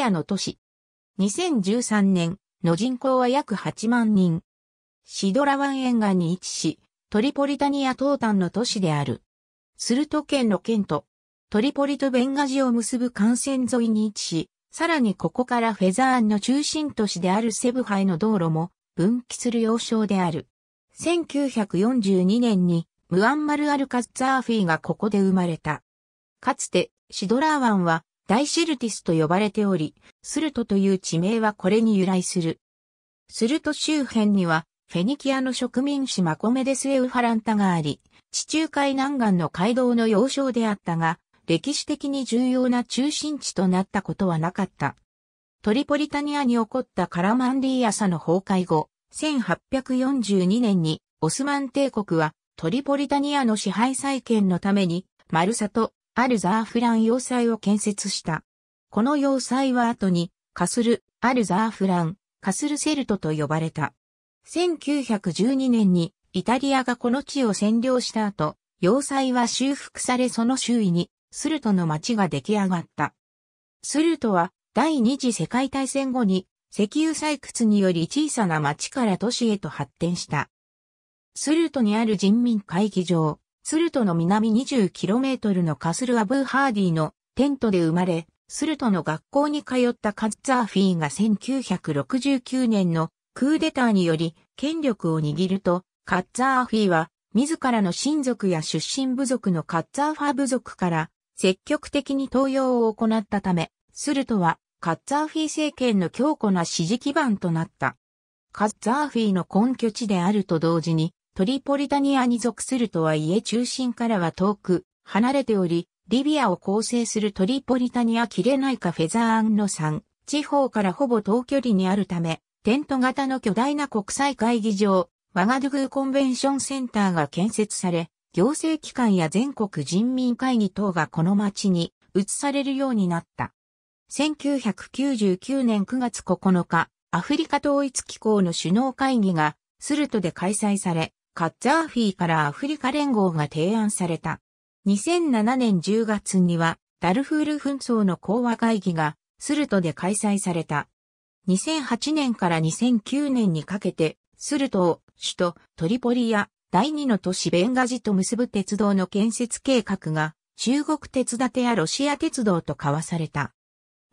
アの都市。2013年の人口は約8万人。シドラ湾沿岸に位置し、トリポリタニア東端の都市である。スルト県の県と、トリポリとベンガジを結ぶ幹線沿いに位置し、さらにここからフェザーンの中心都市であるセブハイの道路も分岐する要衝である。1942年にムアンマル・アルカッツァーフィーがここで生まれた。かつてシドラー湾は大シルティスと呼ばれており、スルトという地名はこれに由来する。スルト周辺には、フェニキアの植民地マコメデスエウファランタがあり、地中海南岸の街道の要衝であったが、歴史的に重要な中心地となったことはなかった。トリポリタニアに起こったカラマンディアサの崩壊後、1842年にオスマン帝国はトリポリタニアの支配再建のために、マルサとあるザーフラン要塞を建設した。この要塞は後に、カスル、あるザーフラン、カスルセルトと呼ばれた。1912年にイタリアがこの地を占領した後、要塞は修復されその周囲にスルトの町が出来上がった。スルトは第二次世界大戦後に石油採掘により小さな町から都市へと発展した。スルトにある人民会議場、スルトの南 20km のカスル・アブー・ハーディのテントで生まれ、スルトの学校に通ったカッツァーフィーが1969年のクーデターにより権力を握ると、カッツァーフィーは自らの親族や出身部族のカッツァーファ部族から積極的に登用を行ったため、スルトはカッツァーフィー政権の強固な支持基盤となった。カッツァーフィーの根拠地であると同時に、トリポリタニアに属するとはいえ中心からは遠く、離れており、リビアを構成するトリポリタニア切れないかフェザーアンの山、地方からほぼ遠距離にあるため、テント型の巨大な国際会議場、ワガドゥグーコンベンションセンターが建設され、行政機関や全国人民会議等がこの町に移されるようになった。1999年9月9日、アフリカ統一機構の首脳会議がスルトで開催され、カッツーフィーからアフリカ連合が提案された。2007年10月には、ダルフール紛争の講和会議が、スルトで開催された。2008年から2009年にかけて、スルトを首都トリポリや第二の都市ベンガジと結ぶ鉄道の建設計画が中国鉄立やロシア鉄道と交わされた。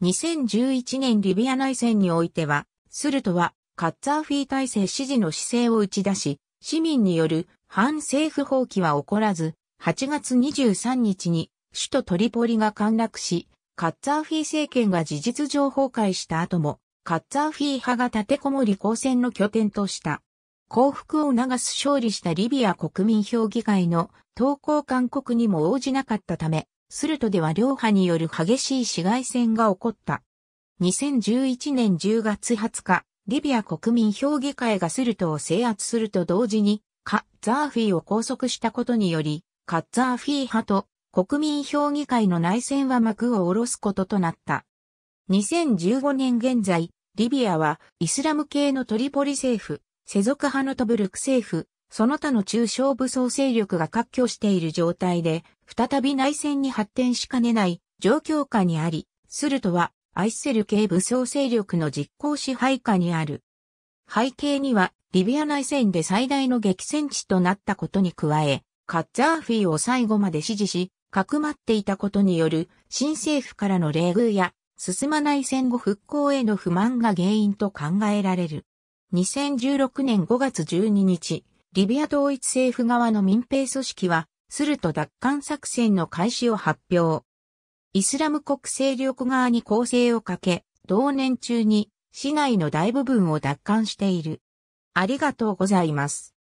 2011年リビア内戦においては、スルトはカッツーフィー体制支持の姿勢を打ち出し、市民による反政府放棄は起こらず、8月23日に首都トリポリが陥落し、カッツァーフィー政権が事実上崩壊した後も、カッツァーフィー派が立てこもり抗戦の拠点とした。幸福を促す勝利したリビア国民評議会の投稿勧告にも応じなかったため、スルトでは両派による激しい市街戦が起こった。2011年10月20日、リビア国民評議会がスルトを制圧すると同時に、カッザーフィーを拘束したことにより、カッザーフィー派と国民評議会の内戦は幕を下ろすこととなった。2015年現在、リビアはイスラム系のトリポリ政府、世俗派のトブルク政府、その他の中小武装勢力が割拠している状態で、再び内戦に発展しかねない状況下にあり、スルトはアイセル系武装勢力の実効支配下にある。背景には、リビア内戦で最大の激戦地となったことに加え、カッザーフィーを最後まで支持し、かくまっていたことによる新政府からの冷遇や、進まない戦後復興への不満が原因と考えられる。2016年5月12日、リビア統一政府側の民兵組織は、すると奪還作戦の開始を発表。イスラム国勢力側に攻勢をかけ、同年中に市内の大部分を奪還している。ありがとうございます。